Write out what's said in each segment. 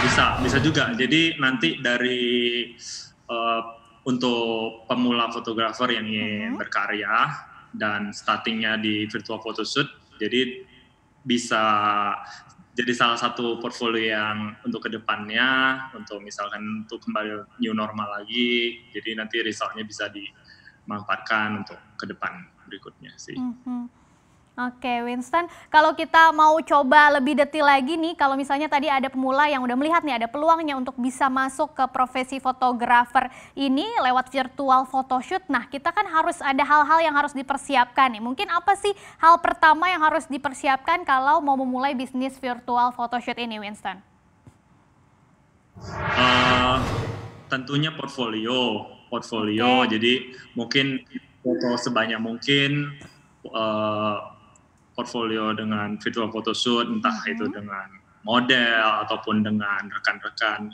Bisa, bisa juga. Jadi nanti dari uh, untuk pemula fotografer yang ingin mm -hmm. berkarya dan startingnya di virtual photoshoot, jadi bisa jadi salah satu portfolio yang untuk kedepannya untuk misalkan untuk kembali new normal lagi jadi nanti resultnya bisa dimanfaatkan untuk ke depan berikutnya sih. Mm -hmm. Oke Winston, kalau kita mau coba lebih detil lagi nih, kalau misalnya tadi ada pemula yang udah melihat nih ada peluangnya untuk bisa masuk ke profesi fotografer ini lewat virtual photoshoot. Nah kita kan harus ada hal-hal yang harus dipersiapkan nih. Mungkin apa sih hal pertama yang harus dipersiapkan kalau mau memulai bisnis virtual photoshoot ini Winston? Uh, tentunya portfolio, portfolio. Okay. Jadi mungkin foto sebanyak mungkin. Eh, portfolio dengan virtual photoshoot entah mm -hmm. itu dengan model ataupun dengan rekan-rekan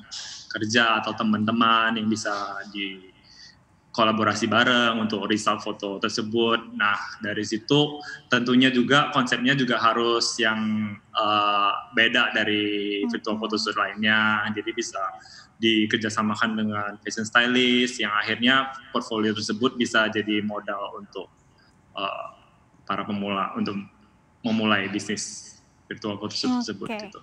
kerja atau teman-teman yang bisa di kolaborasi bareng untuk result foto tersebut. Nah, dari situ tentunya juga konsepnya juga harus yang uh, beda dari mm-hmm. virtual photoshoot lainnya. Jadi bisa dikerjasamakan dengan fashion stylist yang akhirnya portfolio tersebut bisa jadi modal untuk uh, para pemula untuk memulai bisnis virtual coach tersebut okay. gitu.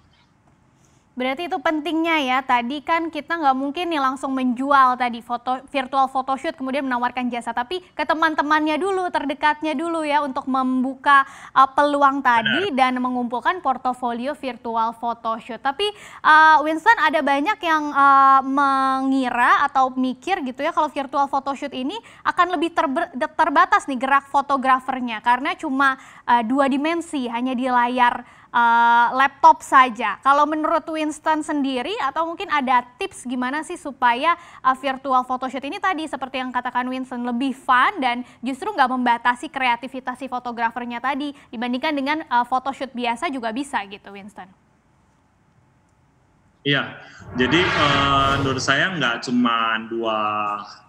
Berarti itu pentingnya ya, tadi kan kita nggak mungkin nih langsung menjual tadi foto virtual photoshoot kemudian menawarkan jasa, tapi ke teman-temannya dulu, terdekatnya dulu ya untuk membuka uh, peluang tadi Benar. dan mengumpulkan portofolio virtual photoshoot. Tapi uh, Winston ada banyak yang uh, mengira atau mikir gitu ya kalau virtual photoshoot ini akan lebih terber, terbatas nih gerak fotografernya karena cuma uh, dua dimensi hanya di layar uh, laptop saja. Kalau menurut Winston sendiri atau mungkin ada tips gimana sih supaya uh, virtual photoshoot ini tadi seperti yang katakan Winston lebih fun dan justru nggak membatasi kreativitas si fotografernya tadi dibandingkan dengan uh, photoshoot biasa juga bisa gitu Winston. Iya, jadi uh, menurut saya nggak cuma dua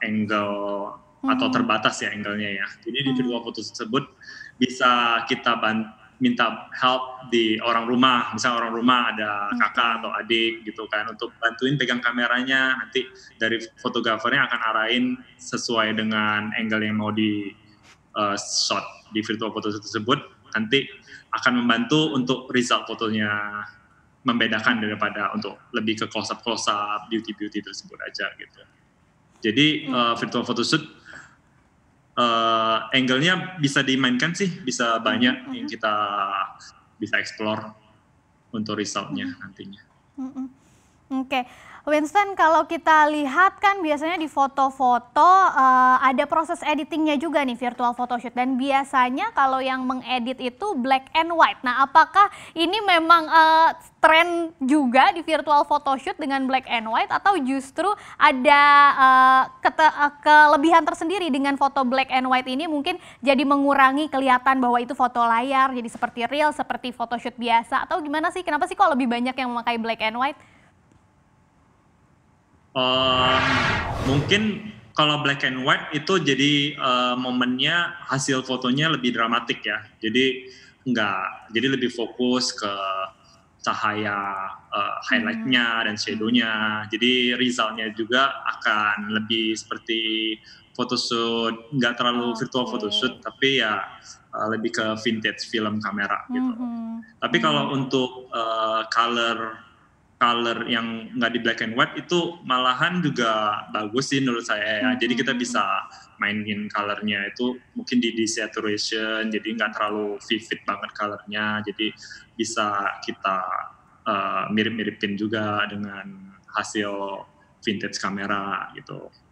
angle atau hmm. terbatas ya angle-nya ya. Jadi di hmm. virtual photo tersebut bisa kita bantu minta help di orang rumah, misalnya orang rumah ada kakak atau adik gitu kan untuk bantuin pegang kameranya nanti dari fotografernya akan arahin sesuai dengan angle yang mau di uh, shot di virtual foto tersebut nanti akan membantu untuk result fotonya membedakan daripada untuk lebih ke close up close up beauty beauty tersebut aja gitu. Jadi uh, virtual photoshoot uh, angle-nya bisa dimainkan sih, bisa banyak mm -hmm. yang kita bisa explore untuk resultnya mm -hmm. nantinya. Mm -hmm. Oke. Okay. Winston, kalau kita lihat kan biasanya di foto-foto uh, ada proses editingnya juga nih virtual photoshoot dan biasanya kalau yang mengedit itu black and white. Nah, apakah ini memang uh, eh, tren juga di virtual photoshoot dengan black and white atau justru ada uh, eh, ke kelebihan tersendiri dengan foto black and white ini mungkin jadi mengurangi kelihatan bahwa itu foto layar jadi seperti real, seperti photoshoot biasa atau gimana sih? Kenapa sih kok lebih banyak yang memakai black and white? um, mungkin kalau black and white itu jadi uh, momennya hasil fotonya lebih dramatik ya. Jadi enggak, jadi lebih fokus ke cahaya uh, highlightnya hmm. dan shadownya. Jadi resultnya juga akan lebih seperti foto photoshoot, enggak terlalu okay. virtual photo photoshoot, tapi ya uh, lebih ke vintage film kamera gitu. -hmm. Tapi kalau -hmm. untuk uh, color color yang nggak di black and white itu malahan juga bagus sih menurut saya ya. hmm Jadi kita hmm. bisa mainin colornya itu mungkin di desaturation jadi nggak terlalu vivid banget colornya jadi bisa kita uh, mirip-miripin juga dengan hasil vintage kamera gitu.